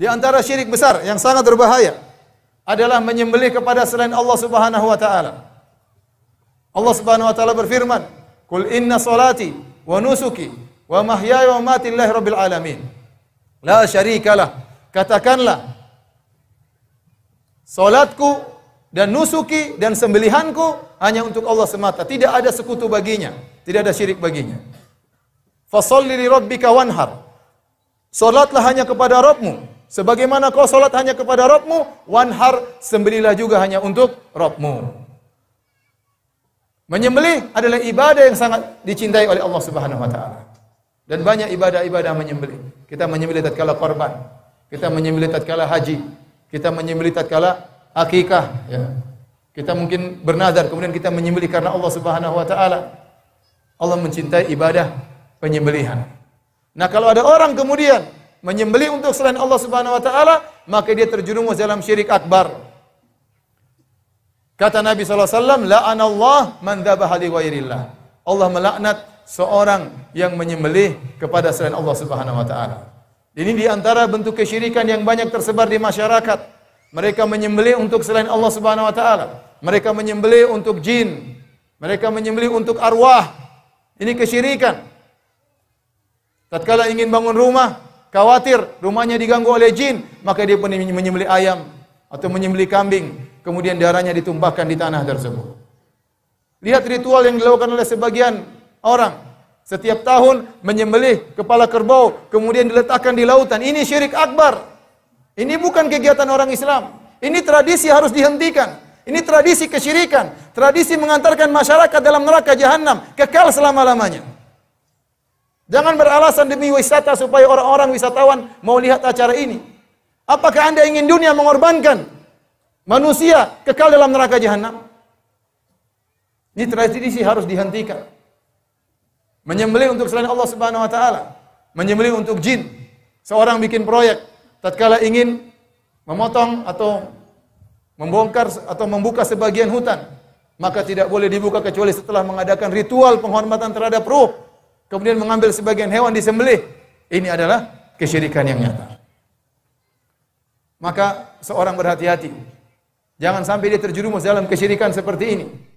Di antara syirik besar yang sangat berbahaya adalah menyembelih kepada selain Allah Subhanahu wa taala. Allah Subhanahu wa taala berfirman, "Qul inna salati wa nusuki wa mahyaya wa mamati lillahi rabbil alamin." La syarikalah. Katakanlah, salatku dan nusuki dan sembelihanku hanya untuk Allah semata. Tidak ada sekutu baginya, tidak ada syirik baginya. Fasalli li rabbika wanhar. Salatlah hanya kepada Rabbmu Sebagaimana kau salat hanya kepada Robmu, wanhar sembelilah juga hanya untuk Robmu. Menyembelih adalah ibadah yang sangat dicintai oleh Allah Subhanahu wa taala. Dan banyak ibadah-ibadah menyembelih. Kita menyembelih tatkala korban, kita menyembelih tatkala haji, kita menyembelih tatkala akikah, ya. Kita mungkin bernazar kemudian kita menyembelih karena Allah Subhanahu wa taala. Allah mencintai ibadah penyembelihan. Nah, kalau ada orang kemudian menyembelih untuk selain Allah Subhanahu wa taala, maka dia terjerumus dalam syirik akbar. Kata Nabi sallallahu alaihi wasallam, man dzabaha li Allah melaknat seorang yang menyembelih kepada selain Allah Subhanahu wa taala. Ini di antara bentuk kesyirikan yang banyak tersebar di masyarakat. Mereka menyembelih untuk selain Allah Subhanahu wa taala. Mereka menyembelih untuk jin. Mereka menyembelih untuk arwah. Ini kesyirikan. Tatkala ingin bangun rumah, khawatir rumahnya diganggu oleh jin, maka dia pun menyembelih ayam atau menyembelih kambing, kemudian darahnya ditumpahkan di tanah tersebut. Lihat ritual yang dilakukan oleh sebagian orang. Setiap tahun menyembelih kepala kerbau, kemudian diletakkan di lautan. Ini syirik akbar. Ini bukan kegiatan orang Islam. Ini tradisi harus dihentikan. Ini tradisi kesyirikan. Tradisi mengantarkan masyarakat dalam neraka jahanam. Kekal selama-lamanya. Jangan beralasan demi wisata supaya orang-orang wisatawan mau lihat acara ini. Apakah Anda ingin dunia mengorbankan manusia kekal dalam neraka jahanam? Ini tradisi harus dihentikan. Menyembelih untuk selain Allah Subhanahu wa taala, menyembelih untuk jin. Seorang bikin proyek tatkala ingin memotong atau membongkar atau membuka sebagian hutan, maka tidak boleh dibuka kecuali setelah mengadakan ritual penghormatan terhadap ruh kemudian mengambil sebagian hewan disembelih, ini adalah kesyirikan yang nyata. Maka seorang berhati-hati. Jangan sampai dia terjerumus dalam kesyirikan seperti ini.